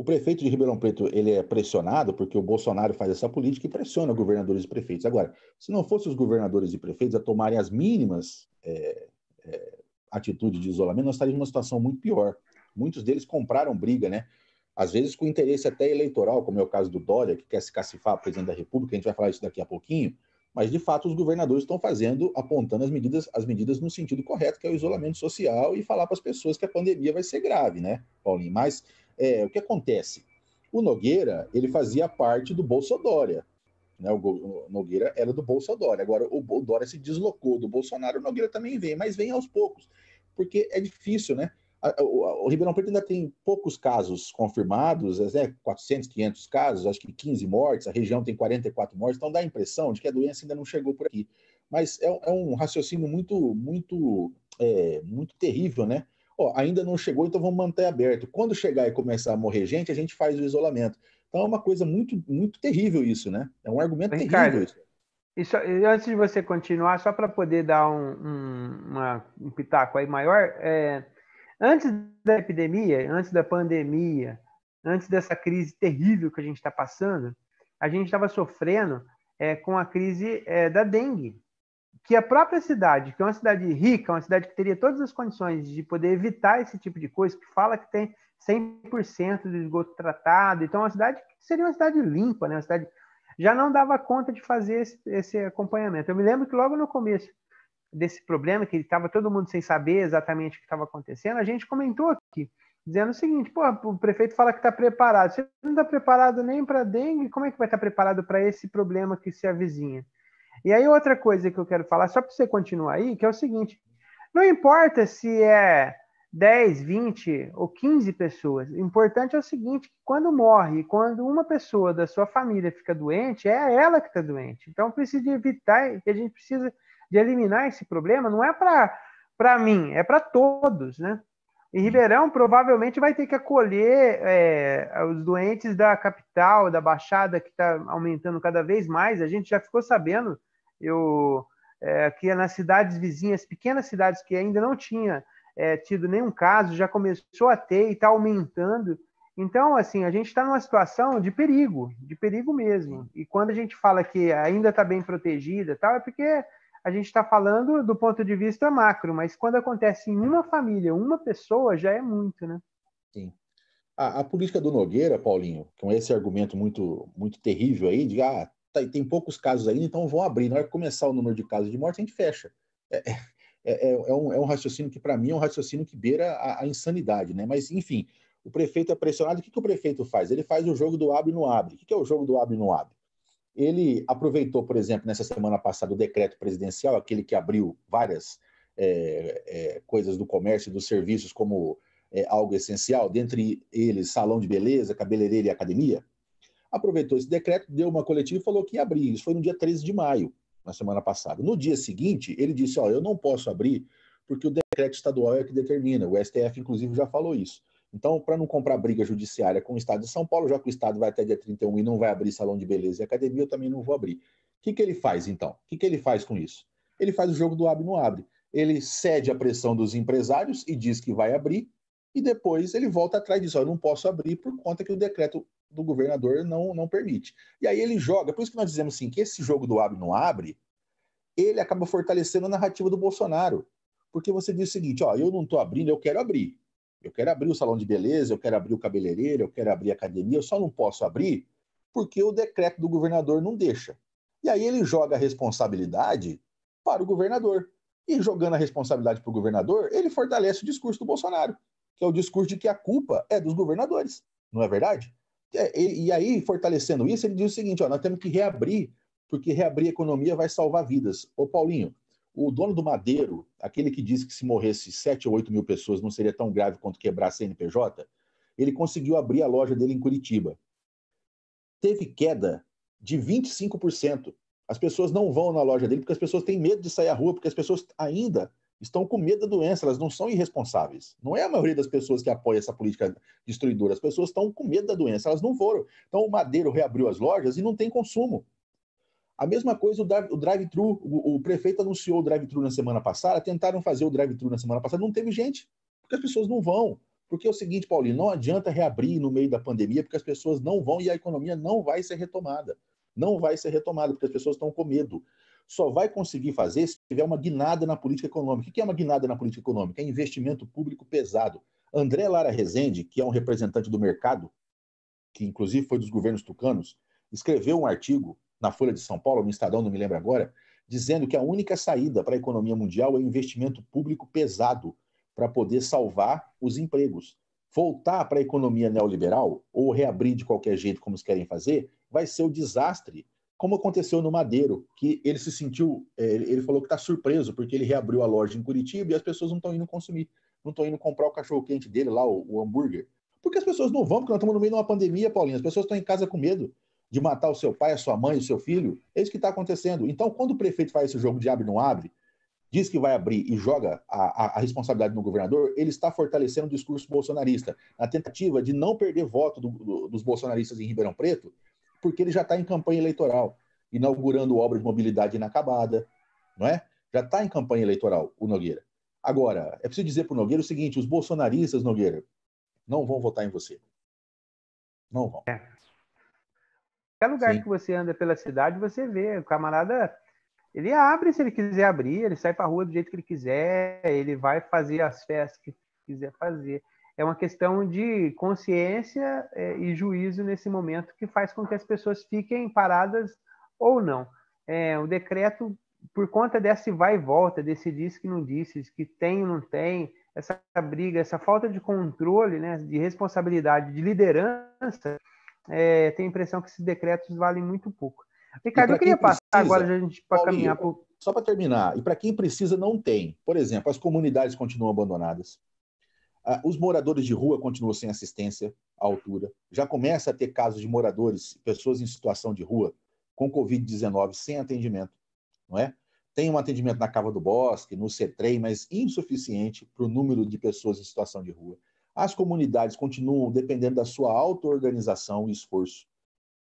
O prefeito de Ribeirão Preto ele é pressionado porque o Bolsonaro faz essa política e pressiona governadores e prefeitos. Agora, se não fossem os governadores e prefeitos a tomarem as mínimas é, é, atitudes de isolamento, nós estaríamos numa situação muito pior. Muitos deles compraram briga, né? Às vezes com interesse até eleitoral, como é o caso do Dória, que quer se cacifar presidente da República, a gente vai falar isso daqui a pouquinho, mas de fato os governadores estão fazendo, apontando as medidas, as medidas no sentido correto, que é o isolamento social e falar para as pessoas que a pandemia vai ser grave, né, Paulinho? Mas é, o que acontece? O Nogueira, ele fazia parte do Bolsodória. Né? O Nogueira era do Bolsodória. Agora, o Dória se deslocou do Bolsonaro, o Nogueira também vem, mas vem aos poucos, porque é difícil, né? O Ribeirão Preto ainda tem poucos casos confirmados, é, né? 400, 500 casos, acho que 15 mortes, a região tem 44 mortes, então dá a impressão de que a doença ainda não chegou por aqui. Mas é, é um raciocínio muito, muito, é, muito terrível, né? oh, ainda não chegou, então vamos manter aberto. Quando chegar e começar a morrer gente, a gente faz o isolamento. Então é uma coisa muito, muito terrível isso, né? É um argumento Ricardo, terrível isso. Isso, antes de você continuar, só para poder dar um, um, uma, um, pitaco aí maior, é, antes da epidemia, antes da pandemia, antes dessa crise terrível que a gente está passando, a gente estava sofrendo é, com a crise é, da dengue que a própria cidade, que é uma cidade rica, uma cidade que teria todas as condições de poder evitar esse tipo de coisa, que fala que tem 100% de esgoto tratado, então é uma cidade que seria uma cidade limpa, né? Uma cidade já não dava conta de fazer esse, esse acompanhamento. Eu me lembro que logo no começo desse problema, que estava todo mundo sem saber exatamente o que estava acontecendo, a gente comentou aqui, dizendo o seguinte: pô, o prefeito fala que está preparado. Você não está preparado nem para dengue, como é que vai estar tá preparado para esse problema que se avizinha? E aí outra coisa que eu quero falar, só para você continuar aí, que é o seguinte, não importa se é 10, 20 ou 15 pessoas, o importante é o seguinte, quando morre, quando uma pessoa da sua família fica doente, é ela que está doente. Então precisa evitar, a gente precisa de eliminar esse problema, não é para mim, é para todos, né? E Ribeirão provavelmente vai ter que acolher é, os doentes da capital, da Baixada, que está aumentando cada vez mais. A gente já ficou sabendo eu é, que é nas cidades vizinhas, pequenas cidades que ainda não tinha é, tido nenhum caso, já começou a ter e está aumentando. Então, assim, a gente está numa situação de perigo, de perigo mesmo. E quando a gente fala que ainda está bem protegida, tal, é porque a gente está falando do ponto de vista macro, mas quando acontece em uma família, uma pessoa, já é muito, né? Sim. A, a política do Nogueira, Paulinho, com esse argumento muito, muito terrível aí, de ah, tá, tem poucos casos ainda, então vão abrir. Na hora que começar o número de casos de morte, a gente fecha. É, é, é, é um, é um, raciocínio que, para mim, é um raciocínio que beira a, a, insanidade, né? Mas, enfim, o prefeito é pressionado. O que, que o prefeito faz? Ele faz o jogo do abre e não abre. O que, que é o jogo do abre e não abre? Ele aproveitou, por exemplo, nessa semana passada, o decreto presidencial, aquele que abriu várias é, é, coisas do comércio e dos serviços como é, algo essencial, dentre eles salão de beleza, cabeleireiro e academia aproveitou esse decreto, deu uma coletiva e falou que ia abrir. Isso foi no dia 13 de maio, na semana passada. No dia seguinte, ele disse: Ó, eu não posso abrir porque o decreto estadual é que determina. O STF, inclusive, já falou isso. Então, para não comprar briga judiciária com o Estado de São Paulo, já que o Estado vai até dia 31 e não vai abrir salão de beleza e academia, eu também não vou abrir. O que, que ele faz, então? O que, que ele faz com isso? Ele faz o jogo do abre não abre. Ele cede à pressão dos empresários e diz que vai abrir, e depois ele volta atrás e diz: Olha, não posso abrir por conta que o decreto do governador não, não permite. E aí ele joga. Por isso que nós dizemos assim: que esse jogo do abre não abre, ele acaba fortalecendo a narrativa do Bolsonaro. Porque você diz o seguinte: Ó, eu não estou abrindo, eu quero abrir. Eu quero abrir o salão de beleza, eu quero abrir o cabeleireiro, eu quero abrir a academia, eu só não posso abrir porque o decreto do governador não deixa. E aí ele joga a responsabilidade para o governador. E jogando a responsabilidade para o governador, ele fortalece o discurso do Bolsonaro que é o discurso de que a culpa é dos governadores, não é verdade? É, e, e aí, fortalecendo isso, ele diz o seguinte: ó, nós temos que reabrir, porque reabrir a economia vai salvar vidas. Ô, Paulinho, o dono do Madeiro, aquele que disse que se morresse 7 ou 8 mil pessoas não seria tão grave quanto quebrar a CNPJ, ele conseguiu abrir a loja dele em Curitiba. Teve queda de 25%. As pessoas não vão na loja dele porque as pessoas têm medo de sair à rua, porque as pessoas ainda estão com medo da doença, elas não são irresponsáveis. Não é a maioria das pessoas que apoia essa política destruidora. As pessoas estão com medo da doença, elas não foram. Então o Madeiro reabriu as lojas e não tem consumo. A mesma coisa o drive-thru. O, prefeito anunciou o drive-thru na semana passada, tentaram fazer o drive-thru na semana passada, não teve gente, porque as pessoas não vão. Porque é o seguinte, Paulinho, não adianta reabrir no meio da pandemia, porque as pessoas não vão e a economia não vai ser retomada. Não vai ser retomada, porque as pessoas estão com medo só vai conseguir fazer se tiver uma guinada na política econômica. O que é uma guinada na política econômica? É investimento público pesado. André Lara Rezende, que é um representante do mercado, que inclusive foi dos governos tucanos, escreveu um artigo na Folha de São Paulo, no Estadão, não me lembro agora, dizendo que a única saída para a economia mundial é investimento público pesado para poder salvar os empregos. Voltar para a economia neoliberal ou reabrir de qualquer jeito como eles querem fazer vai ser o desastre como aconteceu no Madeiro, que ele se sentiu, é, ele falou que está surpreso, porque ele reabriu a loja em Curitiba e as pessoas não estão indo consumir, não estão indo comprar o cachorro quente dele lá, o, o, hambúrguer. Porque as pessoas não vão, porque nós estamos no meio de uma pandemia, Paulinho. As pessoas estão em casa com medo de matar o seu pai, a sua mãe, o seu filho. É isso que está acontecendo. Então, quando o prefeito faz esse jogo de abre não abre, diz que vai abrir e joga a, a, a responsabilidade no governador, ele está fortalecendo o discurso bolsonarista, na tentativa de não perder voto do, do, dos bolsonaristas em Ribeirão Preto, porque ele já está em campanha eleitoral, inaugurando obra de mobilidade inacabada, não é? Já está em campanha eleitoral o Nogueira. Agora, é preciso dizer para o Nogueira o seguinte: os bolsonaristas, Nogueira, não vão votar em você. Não vão. É. Qualquer lugar Sim. que você anda pela cidade, você vê, o camarada ele abre se ele quiser abrir, ele sai para a rua do jeito que ele quiser, ele vai fazer as festas que quiser fazer é uma questão de consciência é, e juízo nesse momento que faz com que as pessoas fiquem paradas ou não. É, o decreto, por conta desse vai e volta, desse disse que não disse, que tem ou não tem, essa briga, essa falta de controle, né, de responsabilidade, de liderança, é, tem a impressão que esses decretos valem muito pouco. Ricardo, eu queria passar precisa, agora a gente para caminhar. Pro... Só para terminar, e para quem precisa, não tem. Por exemplo, as comunidades continuam abandonadas. Ah, os moradores de rua continuam sem assistência à altura. Já começa a ter casos de moradores, pessoas em situação de rua, com Covid-19 sem atendimento, não é? Tem um atendimento na Cava do Bosque, no CETREI, mas insuficiente para o número de pessoas em situação de rua. As comunidades continuam dependendo da sua auto-organização e esforço.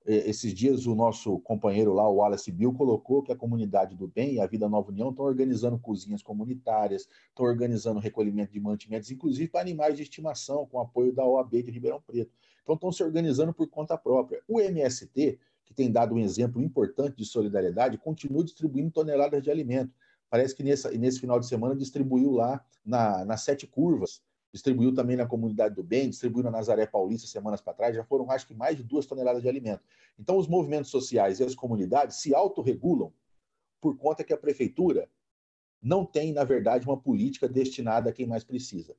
Esses dias o nosso companheiro lá, o Wallace Bill, colocou que a comunidade do bem e a Vida Nova União estão organizando cozinhas comunitárias, estão organizando recolhimento de mantimentos, inclusive para animais de estimação, com apoio da OAB de Ribeirão Preto. Então estão se organizando por conta própria. O MST, que tem dado um exemplo importante de solidariedade, continua distribuindo toneladas de alimento. Parece que nesse, nesse final de semana distribuiu lá na, nas sete curvas distribuiu também na comunidade do bem, distribuiu na Nazaré Paulista semanas para trás, já foram acho que mais de duas toneladas de alimento. Então, os movimentos sociais e as comunidades se autorregulam por conta que a prefeitura não tem, na verdade, uma política destinada a quem mais precisa.